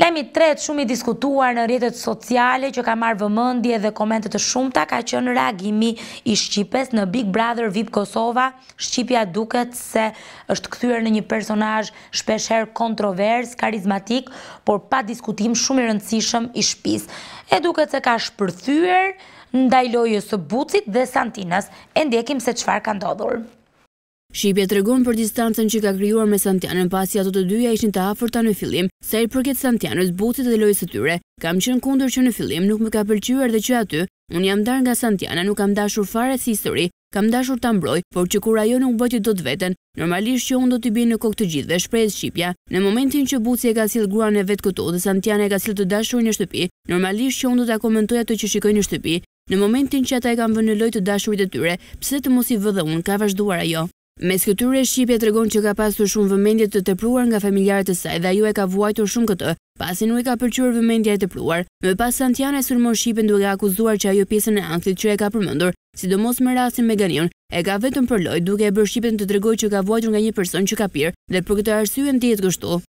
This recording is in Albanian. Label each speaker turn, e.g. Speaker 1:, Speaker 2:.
Speaker 1: Lajmi tretë shumë i diskutuar në rjetet sociale që ka marrë vëmëndje dhe komentet të shumëta ka në reagimi i Shqipes në Big Brother VIP Kosova. Shqipja duket se është këthyre në një personaj shpesher kontrovers, karizmatik, por pa diskutim shumë i rëndësishëm i shpis. E duket se ka shpërthyre ndaj lojës së bucit dhe santinas. E ndjekim se qfar ka ndodhur. Shqipja të
Speaker 2: regon për distancën që ka kryuar me Santianën pasi ato të dyja ishin të aforta në fillim, sa i përket Santianës, bucit dhe lojës të tyre, kam qënë kundur që në fillim nuk më ka përqyër dhe që aty, unë jam darë nga Santiana, nuk kam dashur fare si histori, kam dashur të mbroj, por që kur ajo nuk bëti do të veten, normalisht që unë do të binë në kokë të gjithve, shprejt Shqipja. Në momentin që Buci e ka silë gruan e vetë këto dhe Santiana e ka silë të dashur një shtëpi, normalisht që unë do t'a komentoj ato që shikoj në shtëpi, në momentin që ata e kam vë në loj të dashurit e tyre, pse të mos i vë dhe unë, ka vazhduar ajo. Mes këtyre, Shqipja të regon që ka pasur shumë vëmendje të pruar nga familjarët të saj dhe ju e ka vuajtur shumë këtë, pasi nuk e ka përqyur vëmendje e pruar, Me pas Santjana e surmon Shqipën duke akuzuar që ajo pjesën e anktit që e ka përmëndur, sidomos me rasin me ganion, e ka vetëm përloj duke e bërë Shqipën të të regoj që ka vuajtur nga një person që ka pyrë dhe për këtë arsyën jetë kështu.